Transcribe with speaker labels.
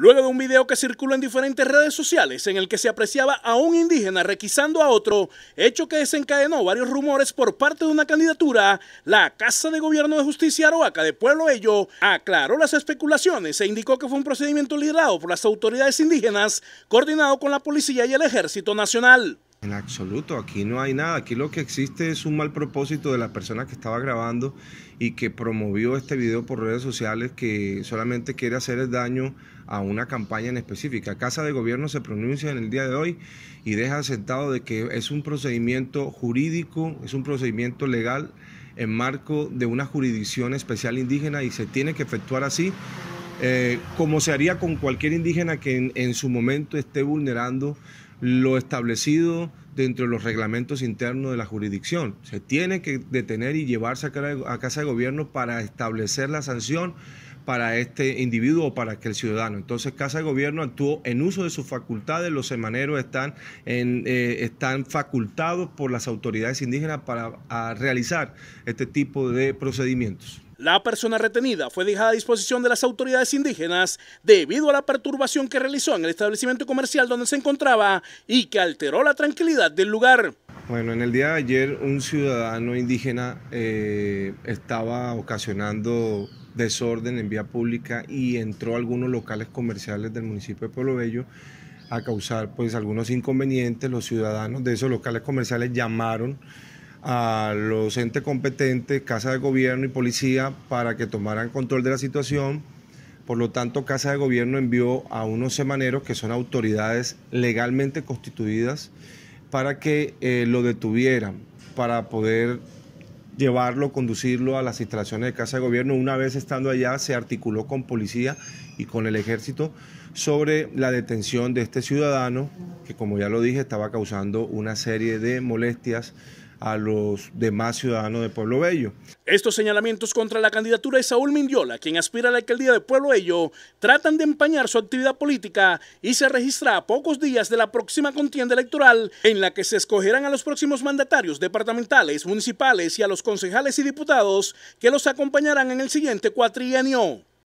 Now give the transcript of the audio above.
Speaker 1: luego de un video que circuló en diferentes redes sociales en el que se apreciaba a un indígena requisando a otro, hecho que desencadenó varios rumores por parte de una candidatura, la Casa de Gobierno de Justicia Aroaca de Pueblo Ello aclaró las especulaciones e indicó que fue un procedimiento liderado por las autoridades indígenas coordinado con la policía y el Ejército Nacional.
Speaker 2: En absoluto, aquí no hay nada. Aquí lo que existe es un mal propósito de la persona que estaba grabando y que promovió este video por redes sociales que solamente quiere hacer el daño a una campaña en específica. Casa de Gobierno se pronuncia en el día de hoy y deja asentado de que es un procedimiento jurídico, es un procedimiento legal en marco de una jurisdicción especial indígena y se tiene que efectuar así, eh, como se haría con cualquier indígena que en su momento esté vulnerando lo establecido dentro de los reglamentos internos de la jurisdicción. Se tiene que detener y llevarse a casa de gobierno para establecer la sanción para este individuo o para aquel ciudadano. Entonces, Casa de Gobierno actuó en uso de sus facultades, los semaneros están, en, eh, están facultados por las autoridades indígenas para realizar este tipo de procedimientos.
Speaker 1: La persona retenida fue dejada a disposición de las autoridades indígenas debido a la perturbación que realizó en el establecimiento comercial donde se encontraba y que alteró la tranquilidad
Speaker 2: del lugar. Bueno, en el día de ayer un ciudadano indígena eh, estaba ocasionando desorden en vía pública y entró a algunos locales comerciales del municipio de Pueblo Bello a causar pues algunos inconvenientes. Los ciudadanos de esos locales comerciales llamaron a los entes competentes, Casa de Gobierno y Policía, para que tomaran control de la situación. Por lo tanto, Casa de Gobierno envió a unos semaneros que son autoridades legalmente constituidas para que eh, lo detuvieran, para poder llevarlo, conducirlo a las instalaciones de Casa de Gobierno. Una vez estando allá, se articuló con policía y con el ejército sobre la detención de este ciudadano, que como ya lo dije, estaba causando una serie de molestias a los demás ciudadanos de Pueblo Bello.
Speaker 1: Estos señalamientos contra la candidatura de Saúl Mindiola, quien aspira a la alcaldía de Pueblo Bello, tratan de empañar su actividad política y se registrará a pocos días de la próxima contienda electoral en la que se escogerán a los próximos mandatarios departamentales, municipales y a los concejales y diputados que los acompañarán en el siguiente cuatrienio.